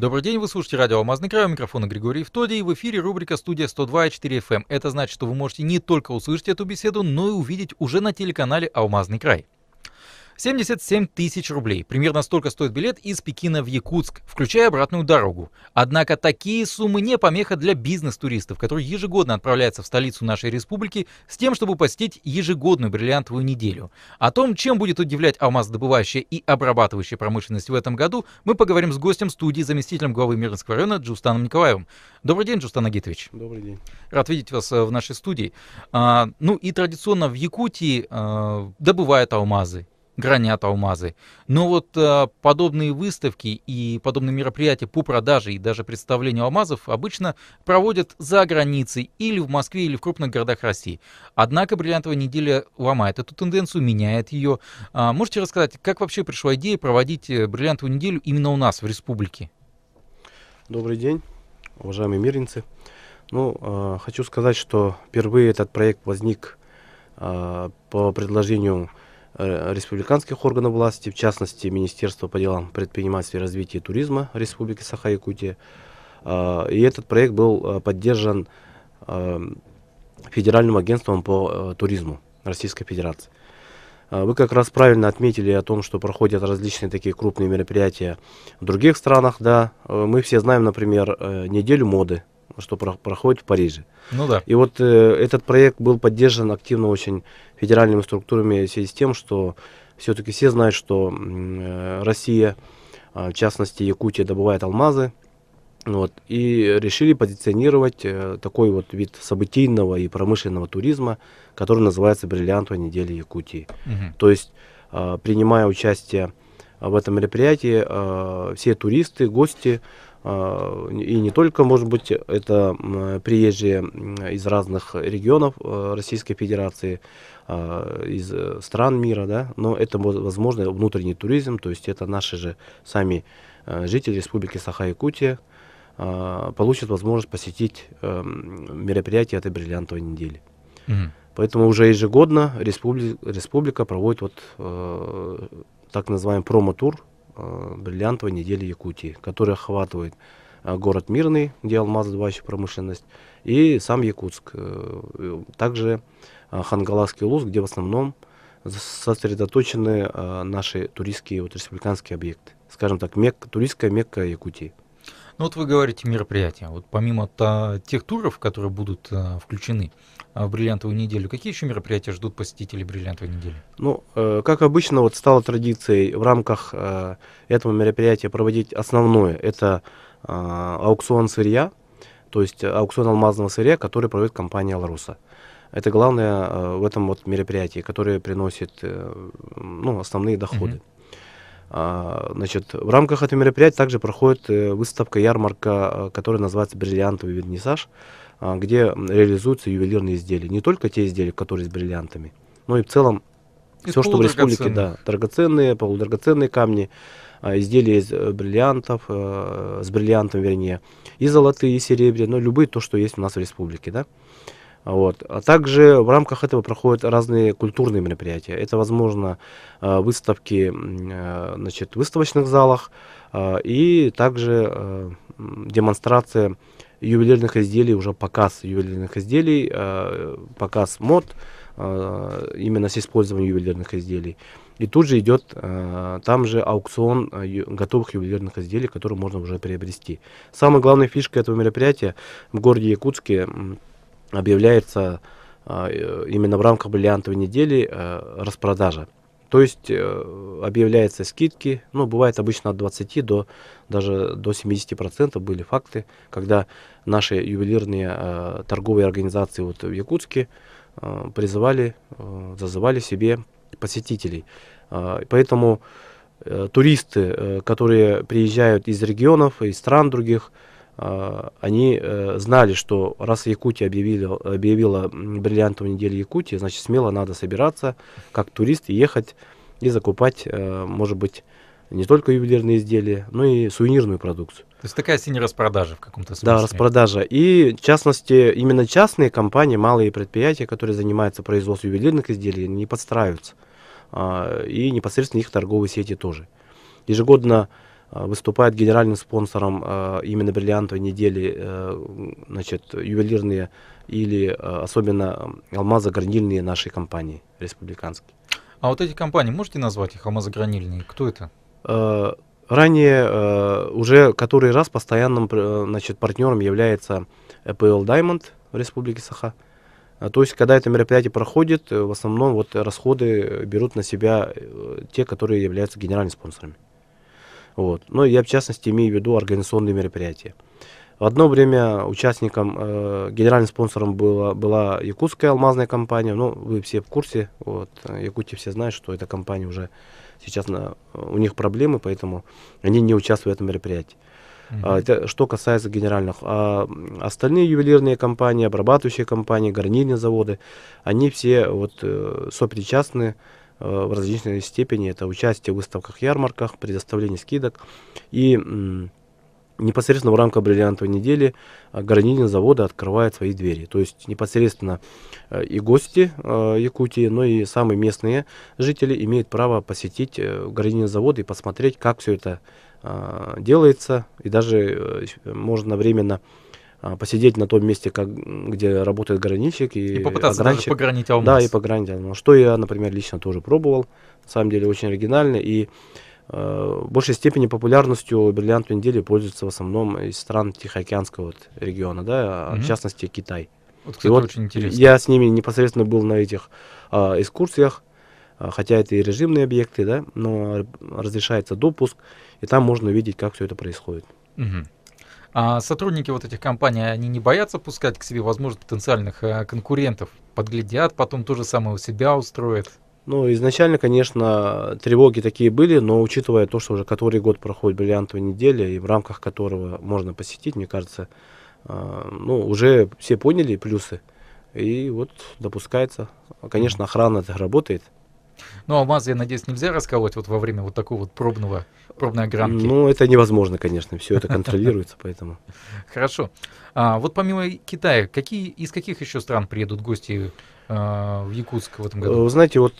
Добрый день, вы слушаете радио «Алмазный край», у микрофона Григорий Втодий, в эфире рубрика «Студия 102.4 FM». Эм». Это значит, что вы можете не только услышать эту беседу, но и увидеть уже на телеканале «Алмазный край». 77 тысяч рублей. Примерно столько стоит билет из Пекина в Якутск, включая обратную дорогу. Однако такие суммы не помеха для бизнес-туристов, которые ежегодно отправляются в столицу нашей республики с тем, чтобы посетить ежегодную бриллиантовую неделю. О том, чем будет удивлять алмаздобывающая и обрабатывающая промышленность в этом году, мы поговорим с гостем студии, заместителем главы Мирнского района Джустаном Николаевым. Добрый день, Джустан Агитович. Добрый день. Рад видеть вас э, в нашей студии. А, ну и традиционно в Якутии э, добывают алмазы гранят алмазы. Но вот э, подобные выставки и подобные мероприятия по продаже и даже представлению алмазов обычно проводят за границей или в Москве, или в крупных городах России. Однако бриллиантовая неделя ломает эту тенденцию, меняет ее. Э, можете рассказать, как вообще пришла идея проводить э, бриллиантовую неделю именно у нас, в республике? Добрый день, уважаемые мирницы. Ну, э, хочу сказать, что впервые этот проект возник э, по предложению Э, республиканских органов власти, в частности Министерства по делам предпринимательства и развития туризма Республики Саха-Якутия. Э, и этот проект был э, поддержан Федеральным агентством по туризму Российской Федерации. Вы как раз правильно отметили о том, что проходят различные такие крупные мероприятия в других странах, да. Мы все знаем, например, неделю моды, что проходит в Париже. Ну да. И вот э, этот проект был поддержан активно очень федеральными структурами в связи с тем, что все-таки все знают, что э, Россия, э, в частности Якутия, добывает алмазы. Вот, и решили позиционировать э, такой вот вид событийного и промышленного туризма, который называется «Бриллиантовая неделя Якутии». Угу. То есть, э, принимая участие в этом мероприятии, э, все туристы, гости – а, и не только, может быть, это приезжие из разных регионов э, Российской Федерации, а, из э, стран мира, да, но это, возможно, внутренний туризм, то есть это наши же сами э, жители Республики Саха-Якутия а, получат возможность посетить мероприятие этой бриллиантовой недели. Угу. Поэтому уже ежегодно республика, республика проводит вот так называемый промо-тур Э, бриллиантовой недели Якутии, которая охватывает э, город Мирный, где алмазодобывающая промышленность, и сам Якутск. Э, также Хангаласский луз, где в основном сосредоточены наши туристские вот, республиканские объекты. Скажем так, мек, туристская Мекка Якутии. Ну вот вы говорите мероприятия. Вот помимо тех туров, которые будут а, включены а, в бриллиантовую неделю, какие еще мероприятия ждут посетителей бриллиантовой недели? Ну, э, как обычно, вот стало традицией в рамках э, этого мероприятия проводить основное. Это э, аукцион сырья, то есть аукцион алмазного сырья, который проводит компания «Ларуса». Это главное э, в этом вот мероприятии, которое приносит ну, основные доходы. Uh-huh. А, значит, в рамках этого мероприятия также проходит э, выставка, ярмарка, э, которая называется «Бриллиантовый вернисаж», а, где реализуются ювелирные изделия. Не только те изделия, которые с бриллиантами, но и в целом и все, что в республике, да, драгоценные, полудрагоценные камни, а, изделия из э, бриллиантов, с бриллиантом, вернее, и золотые, и серебряные, но ну, любые то, что есть у нас в республике, да. Вот. А также в рамках этого проходят разные культурные мероприятия. Это, возможно, э, выставки э, значит, в выставочных залах э, и также демонстрация ювелирных изделий, уже показ ювелирных изделий, показ мод именно с использованием ювелирных изделий. И тут же идет э, там же аукцион э, готовых ювелирных изделий, которые можно уже приобрести. Самая главная фишка этого мероприятия в городе Якутске объявляется а, э, именно в рамках бриллиантовой недели э, распродажа. То есть э, объявляются скидки, ну, бывает обычно от 20 до даже до 70% были факты, когда наши ювелирные торговые организации вот в Якутске призывали, зазывали себе посетителей. А, поэтому туристы, которые приезжают из регионов, из стран других, а, они э, знали, что раз Якутия объявила, объявила бриллиантовую неделю Якутии, значит смело надо собираться, как турист, ехать и закупать, э, может быть, не только ювелирные изделия, но и сувенирную продукцию. То есть такая синяя распродажа в каком-то смысле. Да, распродажа. И в частности, именно частные компании, малые предприятия, которые занимаются производством ювелирных изделий, не подстраиваются. А, и непосредственно их торговые сети тоже. Ежегодно Э, выступает генеральным спонсором э, именно бриллиантовой недели, э, значит, ювелирные или особенно особенно алмазогранильные нашей компании республиканские. А вот эти компании, можете назвать их алмазогранильные? Кто это? ранее уже который раз постоянным значит, партнером является EPL Diamond в Республике Саха. То есть, когда это мероприятие проходит, в основном вот расходы берут на себя те, которые являются генеральными спонсорами. Вот. Но ну, я в частности имею в виду организационные мероприятия. В одно время участником, э, генеральным спонсором была, была якутская алмазная компания. Ну, вы все в курсе, вот, якутии все знают, что эта компания уже сейчас, на, у них проблемы, поэтому они не участвуют в этом мероприятии. Uh-huh. это, что касается генеральных. А остальные ювелирные компании, обрабатывающие компании, горнильные заводы, они все вот, э, сопричастны Э, в различной степени. Это участие в выставках, ярмарках, предоставление скидок. И непосредственно в рамках бриллиантовой недели горнилин завода открывает свои двери. То есть непосредственно э, и гости э, Якутии, но и самые местные жители имеют право посетить горнилин завод и посмотреть, как все это делается. И даже можно временно а, посидеть на том месте, как, где работает граничик. И, и попытаться огранчик. даже погранить алмаз. Да, и погранить алмаз. Ну, что я, например, лично тоже пробовал. На самом деле очень оригинально. И э, в большей степени популярностью бриллиант в недели пользуются в основном из стран Тихоокеанского вот региона, да, mm-hmm. в частности Китай. Вот, кстати, вот очень интересно. Я с ними непосредственно был на этих э, экскурсиях, хотя это и режимные объекты, да, но разрешается допуск, и там можно увидеть, как все это происходит. Угу. А сотрудники вот этих компаний, они не боятся пускать к себе, возможно, потенциальных э, конкурентов? Подглядят, потом то же самое у себя устроят? Ну, изначально, конечно, тревоги такие были, но учитывая то, что уже который год проходит бриллиантовая неделя, и в рамках которого можно посетить, мне кажется, а, ну, уже все поняли плюсы. И вот допускается. Конечно, охрана работает. Ну, алмаз, я надеюсь, нельзя расколоть вот во время вот такого вот пробного пробной огранки? Ну, это невозможно, конечно, все это контролируется, поэтому. Хорошо. А, вот помимо Китая, какие, из каких еще стран приедут гости а, в Якутск в этом году? Вы знаете, вот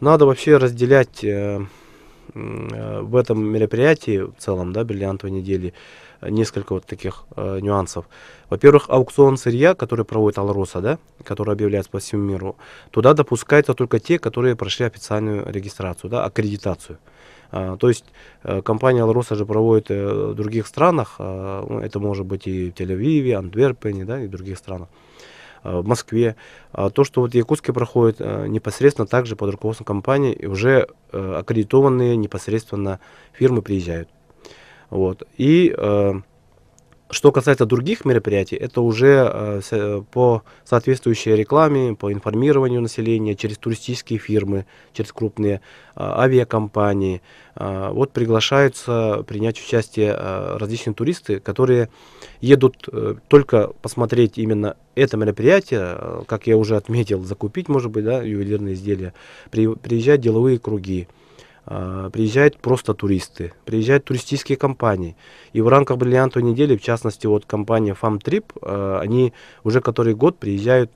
надо вообще разделять а, в этом мероприятии в целом, да, бриллиантовой недели, несколько вот таких э, нюансов. Во-первых, аукцион сырья, который проводит Алроса, да, который объявляется по всему миру, туда допускаются только те, которые прошли официальную регистрацию, да, аккредитацию. А, то есть э, компания Алроса же проводит э, в других странах, а, ну, это может быть и в Тель-Авиве, Антверпене, да, и в других странах а, в Москве. То, что вот в Якутске проходит э, непосредственно также под руководством компании, и уже аккредитованные непосредственно фирмы приезжают. Вот. И что касается других мероприятий, это уже э, э, по соответствующей рекламе, по информированию населения, через туристические фирмы, через крупные э, авиакомпании. Э, вот приглашаются принять участие э, различные туристы, которые едут э, только посмотреть именно это мероприятие, как я уже отметил, закупить, может быть, да, ювелирные изделия, при, приезжать деловые круги. А, приезжают просто туристы, приезжают туристические компании. И в рамках бриллиантовой недели, в частности, вот компания Famtrip, а, они уже который год приезжают,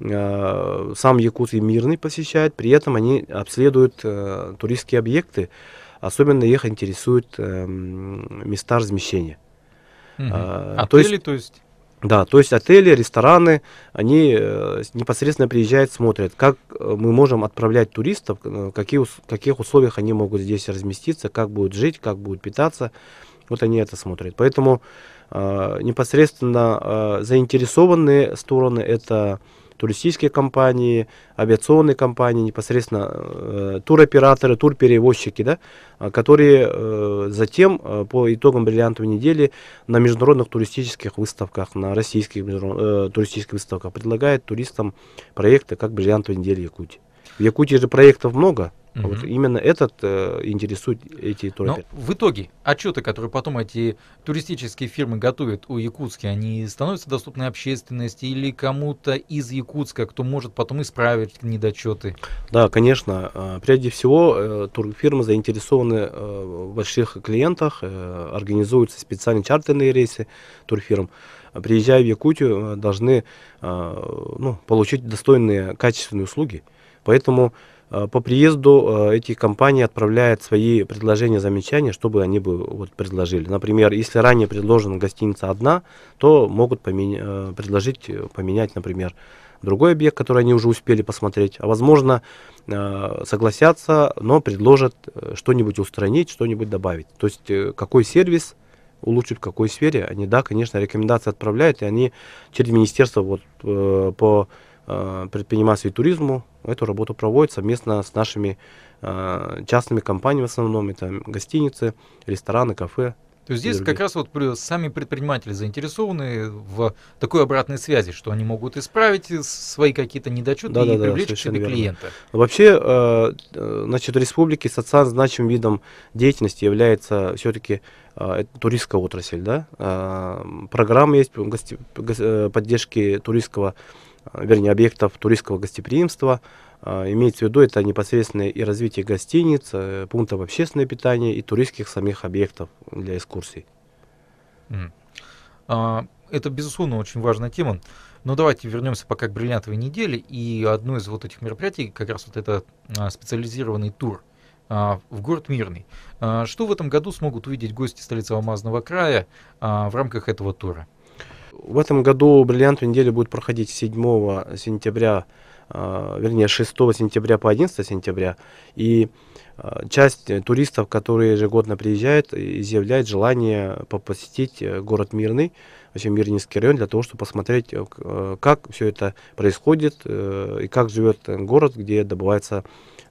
а, сам Якут и Мирный посещает, при этом они обследуют э, туристские объекты, особенно их интересуют эм, места размещения. Угу. Отели, то есть? Да, то есть отели, рестораны, они э, непосредственно приезжают, смотрят, как э, мы можем отправлять туристов, э, какие, в каких условиях они могут здесь разместиться, как будут жить, как будут питаться. Вот они это смотрят. Поэтому непосредственно заинтересованные стороны это туристические компании, авиационные компании, непосредственно э, туроператоры, турперевозчики, да, а, которые э, затем э, по итогам бриллиантовой недели на международных туристических выставках, на российских э, туристических выставках предлагают туристам проекты, как бриллиантовая неделя Якутии. В Якутии же проектов много, Угу. Вот именно этот э, интересует эти туроперы. Но в итоге отчеты, которые потом эти туристические фирмы готовят у Якутске, они становятся доступны общественности или кому-то из Якутска, кто может потом исправить недочеты? Да, конечно. А, прежде всего, э, турфирмы заинтересованы э, в больших клиентах, э, организуются специальные чартерные рейсы турфирм приезжая в Якутию, должны ну, получить достойные, качественные услуги. Поэтому Э, по приезду э, эти компании отправляют свои предложения, замечания, чтобы они бы вот предложили. Например, если ранее предложена гостиница одна, то могут поменя- э, предложить поменять, например, другой объект, который они уже успели посмотреть, а возможно согласятся, но предложат что-нибудь устранить, что-нибудь добавить. То есть какой сервис улучшить в какой сфере, они, да, конечно, рекомендации отправляют, и они через министерство вот по предпринимательству и туризму эту работу проводят совместно с нашими э, частными компаниями в основном, это гостиницы, рестораны, кафе. То есть здесь как раз вот сами предприниматели заинтересованы в такой обратной связи, что они могут исправить свои какие-то недочеты да, и да, привлечь к себе верно. клиента. Вообще, э, э, значит, в республике социально значимым видом деятельности является все-таки э, туристская отрасль, да, программа есть поддержки туристского а, вернее, объектов туристского гостеприимства. А, имеется в виду это непосредственно и развитие гостиниц, э, пунктов общественного питания и туристских самих объектов для экскурсий. А, это, безусловно, очень важная тема. Но давайте вернемся пока к бриллиантовой неделе. И одно из вот этих мероприятий, как раз вот это специализированный тур в город Мирный. что в этом году смогут увидеть гости столицы Алмазного края в рамках этого тура? В этом году бриллиантовая неделя будет проходить 7 сентября, а, вернее 6 сентября по 11 сентября. И а, часть туристов, которые ежегодно приезжают, изъявляет желание посетить э, город Мирный, вообще Мирнинский район, для того, чтобы посмотреть, э, э, как все это происходит и как живет город, где добываются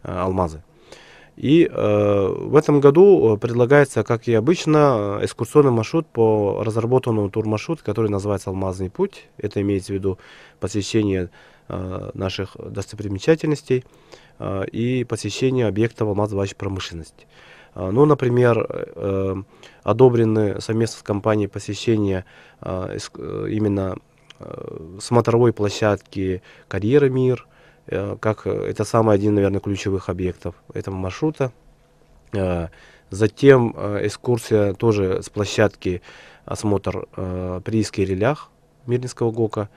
алмазы. И э, в этом году э, предлагается, как и обычно, экскурсионный маршрут по разработанному турмаршруту, который называется «Алмазный путь». Это имеется в виду посещение э, наших достопримечательностей э, и посещение объектов алмазовой промышленности. Э, ну, например, э, одобрены совместно с компанией посещение э, э, именно э, смотровой площадки «Карьера Мир», Э, как э, это самый один, наверное, ключевых объектов этого маршрута. Э, затем экскурсия тоже с площадки осмотр прииски Релях Мирнинского ГОКа.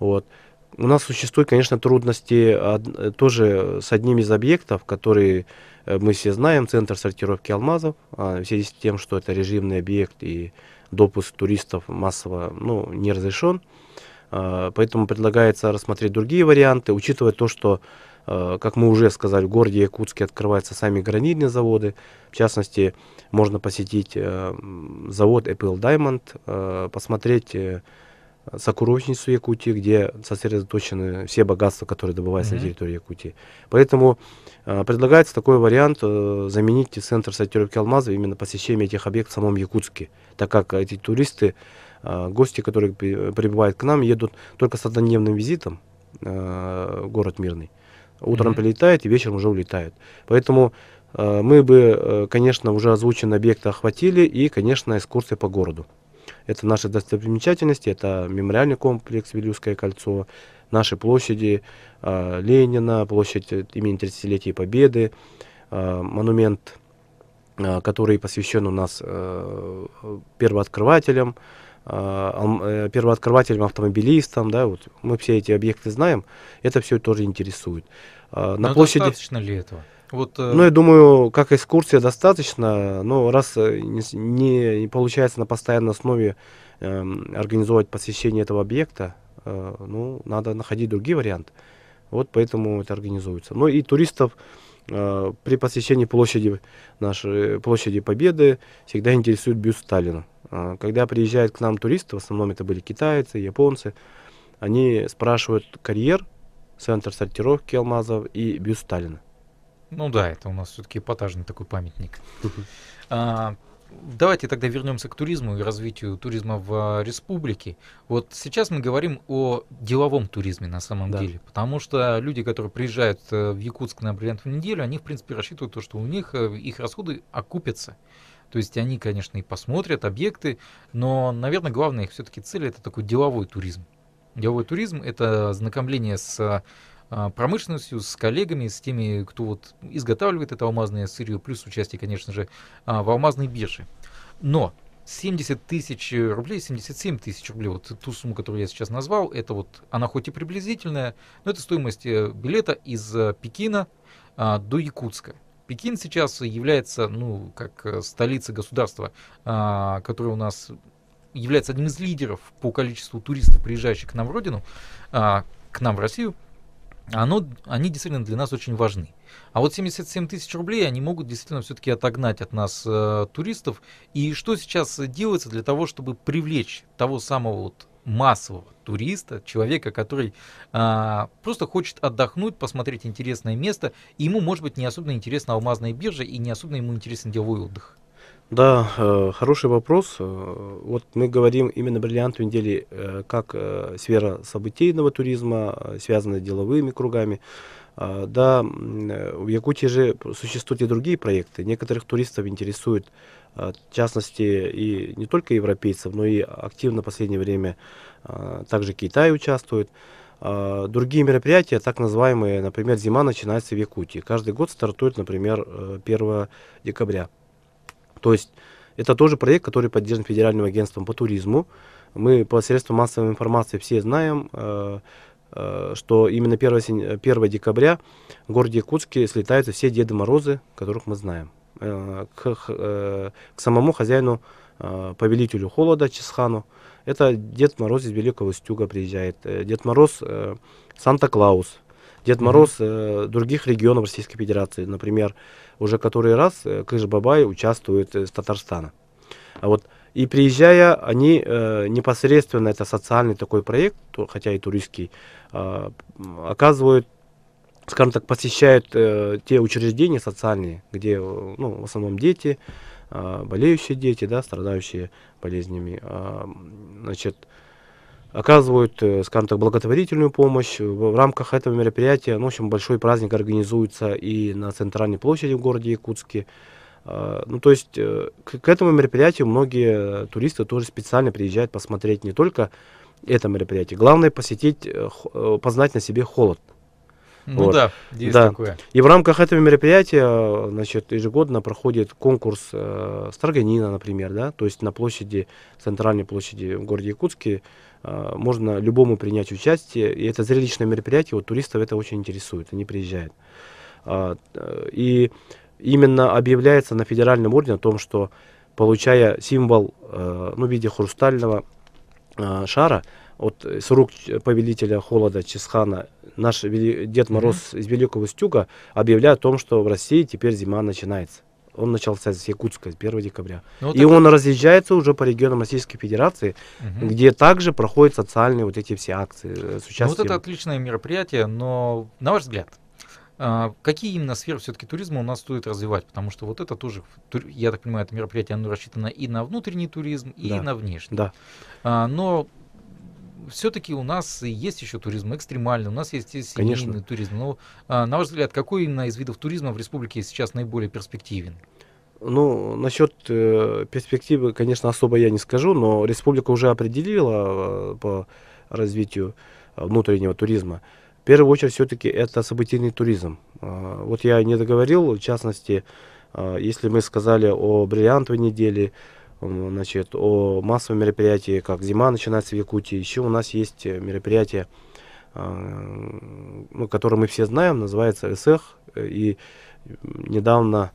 Вот. У нас существуют, конечно, трудности тоже с одним из объектов, который мы все знаем, центр сортировки алмазов, а в связи с тем, что это режимный объект и допуск туристов массово ну, не разрешен. А, поэтому предлагается рассмотреть другие варианты, учитывая то, что, а, как мы уже сказали, в городе Якутске открываются сами гранитные заводы. В частности, можно посетить э, завод Apple Diamond, э, посмотреть э, сокурочницу Якутии, где сосредоточены все богатства, которые добываются mm-hmm. на территории Якутии. Поэтому э, предлагается такой вариант э, заменить центр сортировки алмазов именно посещением этих объектов в самом Якутске, так как эти туристы, э, гости, которые прибывают к нам, едут только с однодневным визитом э, город Мирный. Утром mm-hmm. прилетает и вечером уже улетает. Поэтому э, мы бы, э, конечно, уже озвученные объекты охватили и, конечно, экскурсии по городу. Это наши достопримечательности, это мемориальный комплекс «Вилюское кольцо», наши площади э, Ленина, площадь э, имени 30-летия Победы, э, монумент, э, который посвящен у нас э, первооткрывателям, э, первооткрывателям, автомобилистам, да, вот мы все эти объекты знаем, это все тоже интересует. Э, на Но площади... достаточно ли этого? Вот, э... Ну, я думаю, как экскурсия достаточно, но раз э, не, не, получается на постоянной основе э, организовать посещение этого объекта, э, ну, надо находить другие варианты. Вот поэтому это организуется. Ну и туристов э, при посещении площади нашей площади Победы всегда интересует бюст Сталина. Э, когда приезжают к нам туристы, в основном это были китайцы, японцы, они спрашивают карьер, центр сортировки алмазов и бюст Сталина. Ну да, это у нас все-таки эпатажный такой памятник. А, давайте тогда вернемся к туризму и развитию туризма в а, республике. Вот сейчас мы говорим о деловом туризме на самом да. деле, потому что люди, которые приезжают э, в Якутск на бриллиантовую неделю, они в принципе рассчитывают то, что у них э, их расходы окупятся. То есть они, конечно, и посмотрят объекты, но, наверное, главная их все-таки цель это такой деловой туризм. Деловой туризм — это знакомление с а, а, промышленностью, с коллегами, с теми, кто вот изготавливает это алмазное сырье, плюс участие, конечно же, а, в алмазной бирже. Но 70 тысяч рублей, 77 тысяч рублей, вот ту сумму, которую я сейчас назвал, это вот, она хоть и приблизительная, но это стоимость э, билета из э, Пекина а, до Якутска. Пекин сейчас является, ну, как э, столица государства, а, которое у нас является одним из лидеров по количеству туристов, приезжающих к нам в родину, а, к нам в Россию оно, они действительно для нас очень важны. А вот 77 тысяч рублей, они могут действительно все-таки отогнать от нас э, туристов. И что сейчас делается для того, чтобы привлечь того самого вот массового туриста, человека, который а, просто хочет отдохнуть, посмотреть интересное место, ему, может быть, не особенно интересна алмазная биржа и не особенно ему интересен деловой отдых. Да, э, хороший вопрос. Э, вот мы говорим именно бриллиантовой недели э, как э, сфера событийного туризма, связанная с деловыми кругами. Да, в Якутии же существуют и другие проекты. Некоторых туристов интересует, в частности, и не только европейцев, но и активно в последнее время также Китай участвует. Другие мероприятия, так называемые, например, зима начинается в Якутии. Каждый год стартует, например, 1 декабря. То есть это тоже проект, который поддержан Федеральным агентством по туризму. Мы посредством массовой информации все знаем, э, э, что именно 1, декабря в городе Якутске слетаются все Деды Морозы, которых мы знаем, э, к, к самому хозяину, повелителю холода Чесхану. Это Дед Мороз из Великого Стюга приезжает, Дед Мороз Санта-Клаус, Дед Мороз mm-hmm. других регионов Российской Федерации, например, уже который раз э, Кыш-Бабай участвует из э, Татарстана. А вот и приезжая, они э, непосредственно, это социальный такой проект, хотя и туристский, э, оказывают, скажем так, посещают э, те учреждения социальные, где э, ну, в основном дети, э, болеющие дети, да, страдающие болезнями. Э, значит, э, оказывают, э, скажем так, благотворительную помощь. В рамках этого мероприятия, ну, в общем, большой праздник организуется и на центральной площади в городе Якутске. А, ну, то есть э, к этому мероприятию многие туристы тоже специально приезжают посмотреть не только это мероприятие. Главное посетить, э, познать на себе холод. Ну вот. да, есть да. такое. И в рамках этого мероприятия, значит, ежегодно проходит конкурс э, Старганина, например, да, то есть на площади, центральной площади в городе Якутске Э, можно любому принять участие. И это зрелищное мероприятие, вот туристов это очень интересует, они приезжают. А, э, и именно объявляется на федеральном уровне о том, что получая символ э, ну, в виде хрустального шара, от, с рук повелителя холода Чесхана наш Дед Мороз mm-hmm. из Великого Стюга объявляет о том, что в России теперь зима начинается он начался с Якутска, с 1 декабря. Ну, вот и это... он разъезжается уже по регионам Российской Федерации, угу. где также проходят социальные вот эти все акции э, с участием. Ну, вот это отличное мероприятие, но на ваш взгляд, а, Какие именно сферы все-таки туризма у нас стоит развивать? Потому что вот это тоже, я так понимаю, это мероприятие, оно рассчитано и на внутренний туризм, и да. на внешний. Да. А, но все-таки у нас есть еще туризм экстремальный, у нас есть семейный Конечно. туризм. Но, ну, а, на ваш взгляд, какой именно из видов туризма в республике сейчас наиболее перспективен? Ну, насчет э, перспективы, конечно, особо я не скажу, но республика уже определила э, по развитию э, внутреннего туризма. В первую очередь, все-таки это событийный туризм. Э, вот я не договорил, в частности, э, если мы сказали о бриллиантовой неделе, значит, о массовом мероприятии, как зима начинается в Якутии. Еще у нас есть э, мероприятие, э, ну, которое мы все знаем, называется СЭХ. И недавно,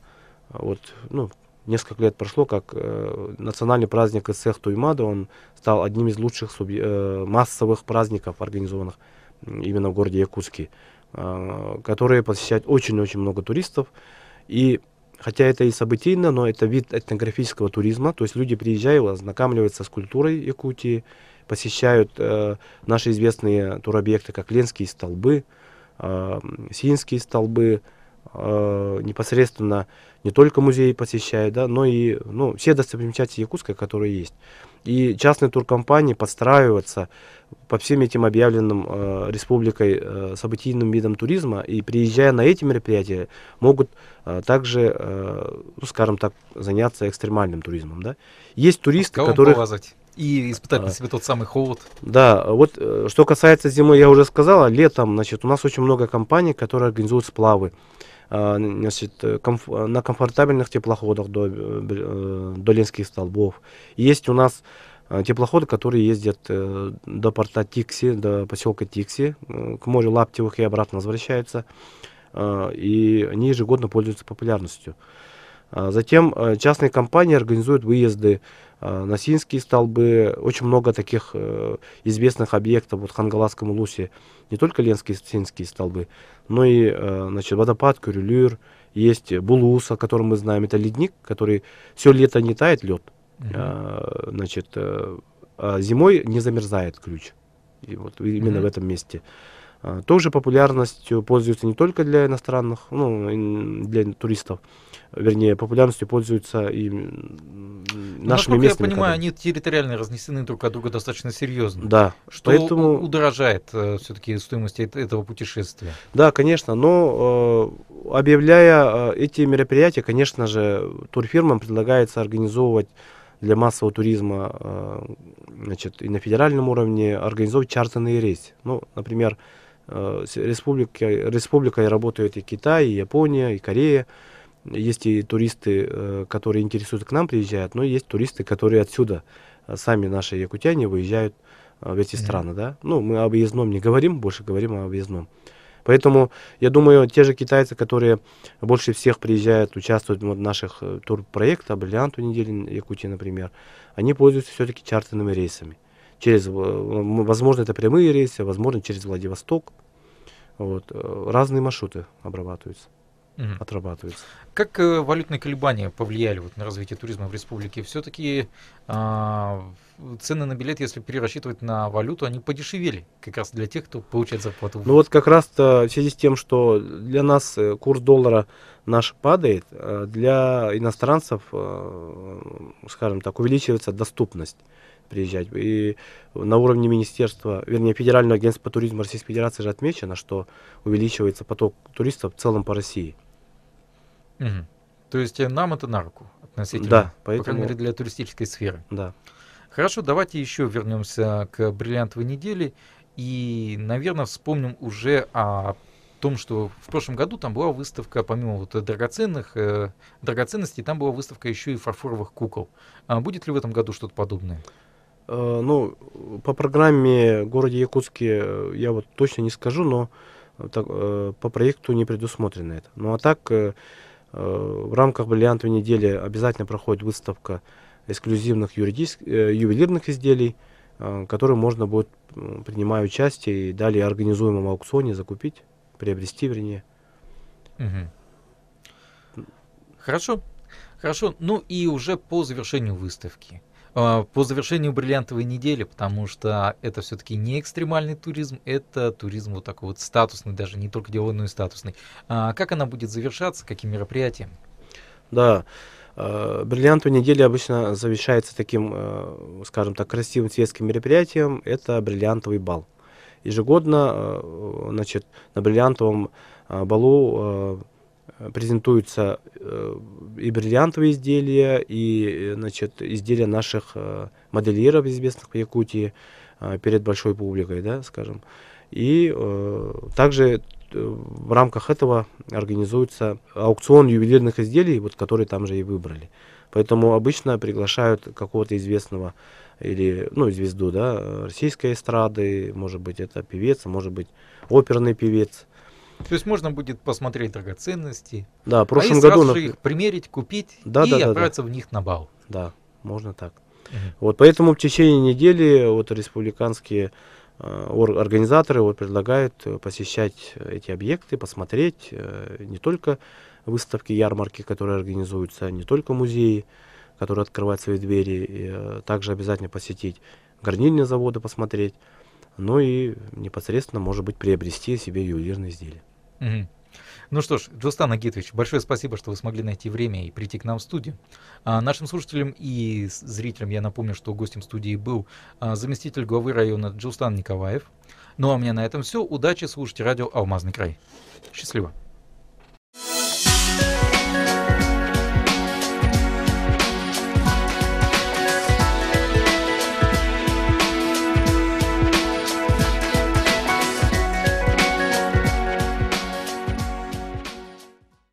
вот, ну, несколько лет прошло, как э, национальный праздник СЭХ Туймада, он стал одним из лучших субъ... э, массовых праздников, организованных именно в городе Якутске, э, которые посещают очень-очень много туристов. И Хотя это и событийно, но это вид этнографического туризма. То есть люди приезжают, ознакомливаются с культурой Якутии, посещают э, наши известные туробъекты, как Ленские столбы, э, Синские столбы, э, непосредственно не только музеи посещают, да, но и ну, все достопримечательности Якутска, которые есть. И частные туркомпании подстраиваются по всем этим объявленным э, республикой э, событийным видам туризма и приезжая на эти мероприятия могут э, также, э, ну, скажем так, заняться экстремальным туризмом, да. Есть туристы, а которые и испытать на а. себе тот самый холод. Да, вот э, что касается зимы, я уже сказала, летом, значит, у нас очень много компаний, которые организуют сплавы э, значит, комф на комфортабельных теплоходах до, э, до Ленских столбов. Есть у нас Э, теплоходы, которые ездят э, до порта Тикси, до поселка Тикси, э, к морю Лаптевых и обратно возвращаются. И они ежегодно пользуются популярностью. А затем частные компании организуют выезды на Синские столбы. Очень много таких известных объектов вот, в Хангаласском Лусе, Не только Ленские Синские столбы, но и значит, водопад, Кюрюлюр, есть Булус, о котором мы знаем. Это ледник, который все лето не тает лед. А, значит, э, а зимой не замерзает ключ. И вот именно в этом месте. А, тоже популярностью пользуются не только для иностранных, ну, для туристов, вернее, популярностью пользуются и ну, нашими ну, местными. я понимаю, кадрами. они территориально разнесены друг от друга достаточно серьезно. Да. Что поэтому... удорожает э, все-таки стоимость этого путешествия. Да, конечно, но э, объявляя э, эти мероприятия, конечно же, турфирмам предлагается организовывать для массового туризма э, значит, и на федеральном уровне организовывать чартерные рейсы. Ну, например, республика, э, республикой работают и Китай, и Япония, и Корея. Есть и туристы, э, которые интересуются к нам, приезжают, но есть туристы, которые отсюда, сами наши якутяне, выезжают в эти страны. Да? Ну, мы об объездном не говорим, больше говорим о объездном. Поэтому, я думаю, те же китайцы, которые больше всех приезжают, участвуют в наших э, турпроектах, «Бриллианту недели» Якутии, например, они пользуются все-таки чартерными рейсами. Через, э, возможно, это прямые рейсы, возможно, через Владивосток. Вот. Э, разные маршруты обрабатываются угу. отрабатывается. Как э, валютные колебания повлияли вот, на развитие туризма в республике? Все-таки э, а, цены на билет, если перерасчитывать на валюту, они подешевели как раз для тех, кто получает зарплату. Ну вот как раз-то в связи с тем, что для нас э, курс доллара наш падает, э, для иностранцев, скажем так, увеличивается доступность приезжать. И на уровне министерства, вернее, Федерального агентства по туризму Российской Федерации же отмечено, что увеличивается поток туристов в целом по России. Угу. То есть э, нам это на руку относительно, да, поэтому... по крайней мере, для туристической сферы. Да. Хорошо, давайте еще вернемся к бриллиантовой неделе и, наверное, вспомним уже о том, что в прошлом году там была выставка, помимо вот драгоценных э, драгоценностей, там была выставка еще и фарфоровых кукол. А будет ли в этом году что-то подобное? Э, ну, по программе в городе Якутске э, я вот точно не скажу, но так, по проекту не предусмотрено это. Ну а так, Э, в рамках бриллиантовой недели обязательно проходит выставка эксклюзивных юридис... Э, ювелирных изделий, э, которые можно будет, принимая участие и далее организуемом аукционе, закупить, приобрести, вернее. Угу. Хорошо. Хорошо. Ну и уже по завершению выставки. А, по завершению бриллиантовой недели, потому что это все-таки не экстремальный туризм, это туризм вот такой вот статусный, даже не только деловой, но и статусный. А, как она будет завершаться, каким мероприятием? Да, а, бриллиантовая неделя обычно завершается таким, скажем так, красивым светским мероприятием, это бриллиантовый бал. Ежегодно, значит, на бриллиантовом балу Э, презентуются э, и бриллиантовые изделия, и э, значит, изделия наших модельеров, известных в Якутии, перед большой публикой, да, скажем. И э, также в рамках этого организуется аукцион ювелирных изделий, вот, которые там же и выбрали. Поэтому обычно приглашают какого-то известного или, ну, звезду, да, российской эстрады, может быть, это певец, может быть, оперный певец, э, то есть можно будет посмотреть драгоценности. Да, в прошлом а году же их примерить, купить да, и да, отправиться да. в них на бал. Да, можно так. Угу. Вот поэтому в течение недели вот республиканские э, организаторы вот предлагают э, посещать э, эти объекты, посмотреть не только выставки, ярмарки, которые организуются, не только музеи, которые открывают свои двери, также обязательно посетить горнильные заводы, посмотреть ну и непосредственно, может быть, приобрести себе ювелирные изделия. Mm-hmm. Ну что ж, Джустан Агитович, большое спасибо, что вы смогли найти время и прийти к нам в студию. А, нашим слушателям и зрителям я напомню, что гостем студии был а, заместитель главы района Джустан Николаев. Ну а у меня на этом все. Удачи, слушайте радио «Алмазный край». Счастливо.